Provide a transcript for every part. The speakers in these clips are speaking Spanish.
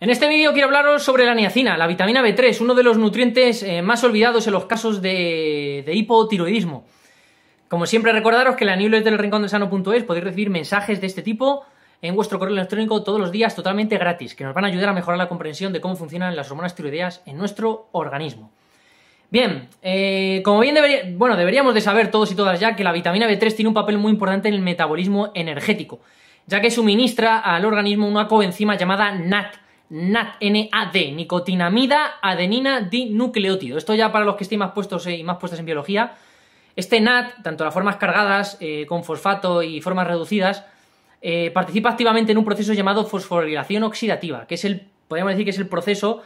En este vídeo quiero hablaros sobre la niacina, la vitamina B3, uno de los nutrientes eh, más olvidados en los casos de, hipotiroidismo. Como siempre, recordaros que en la newsletter del rincón podéis recibir mensajes de este tipo en vuestro correo electrónico todos los días totalmente gratis, que nos van a ayudar a mejorar la comprensión de cómo funcionan las hormonas tiroideas en nuestro organismo. Bien, eh, como bien bueno, deberíamos de saber todos y todas ya que la vitamina B3 tiene un papel muy importante en el metabolismo energético, ya que suministra al organismo una coenzima llamada NAT, NAD, nicotinamida adenina dinucleótido. Esto ya para los que estén más puestos y más puestos en biología. Este NAD, tanto las formas cargadas eh, con fosfato y formas reducidas, eh, participa activamente en un proceso llamado fosforilación oxidativa, que es el, podríamos decir que es el proceso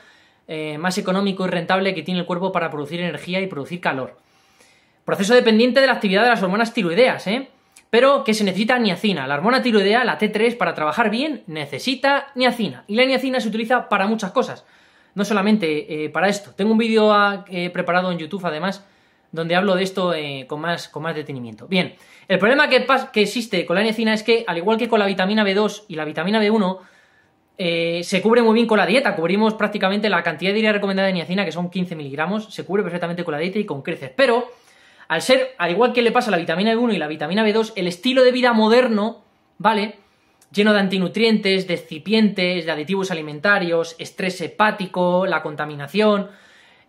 eh, más económico y rentable que tiene el cuerpo para producir energía y producir calor. Proceso dependiente de la actividad de las hormonas tiroideas, ¿eh? pero que se necesita niacina. La hormona tiroidea, la T3, para trabajar bien necesita niacina. Y la niacina se utiliza para muchas cosas, no solamente eh, para esto. Tengo un vídeo ah, preparado en YouTube, además, donde hablo de esto eh, con, más, con más detenimiento. Bien, el problema que, que existe con la niacina es que, al igual que con la vitamina B2 y la vitamina B1, eh, se cubre muy bien con la dieta, cubrimos prácticamente la cantidad de diaria recomendada de niacina, que son 15 miligramos, se cubre perfectamente con la dieta y con creces, pero al ser, al igual que le pasa a la vitamina B1 y la vitamina B2, el estilo de vida moderno, ¿vale? Lleno de antinutrientes, de excipientes, de aditivos alimentarios, estrés hepático, la contaminación,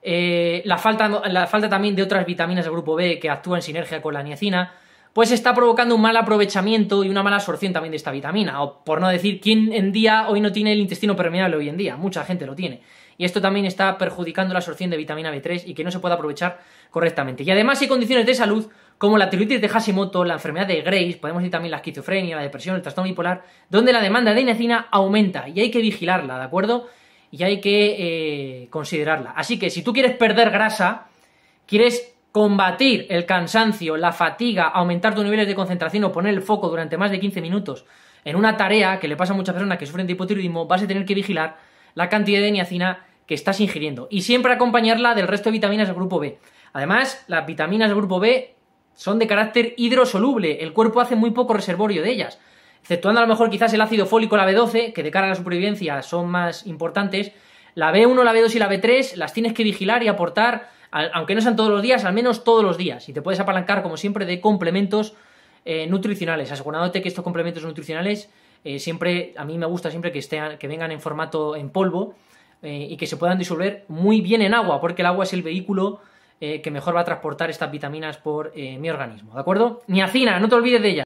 eh, la, falta, la falta también de otras vitaminas del grupo B que actúan en sinergia con la niacina, pues está provocando un mal aprovechamiento y una mala absorción también de esta vitamina. O por no decir, ¿quién en día hoy no tiene el intestino permeable hoy en día? Mucha gente lo tiene y esto también está perjudicando la absorción de vitamina B3 y que no se pueda aprovechar correctamente. Y además hay condiciones de salud como la tiritis de Hashimoto, la enfermedad de Grace, podemos decir también la esquizofrenia, la depresión, el trastorno bipolar, donde la demanda de niacina aumenta y hay que vigilarla, ¿de acuerdo? Y hay que eh, considerarla. Así que si tú quieres perder grasa, quieres combatir el cansancio, la fatiga, aumentar tus niveles de concentración o poner el foco durante más de 15 minutos en una tarea que le pasa a muchas personas que sufren de hipotiroidismo, vas a tener que vigilar la cantidad de niacina que estás ingiriendo y siempre acompañarla del resto de vitaminas del grupo B. Además, las vitaminas del grupo B son de carácter hidrosoluble, el cuerpo hace muy poco reservorio de ellas, exceptuando a lo mejor quizás el ácido fólico, la B12, que de cara a la supervivencia son más importantes, la B1, la B2 y la B3 las tienes que vigilar y aportar, aunque no sean todos los días, al menos todos los días, y te puedes apalancar como siempre de complementos eh, nutricionales, asegurándote que estos complementos nutricionales eh, siempre, a mí me gusta siempre que, estén, que vengan en formato en polvo, eh, y que se puedan disolver muy bien en agua, porque el agua es el vehículo eh, que mejor va a transportar estas vitaminas por eh, mi organismo, ¿de acuerdo? Niacina, no te olvides de ella.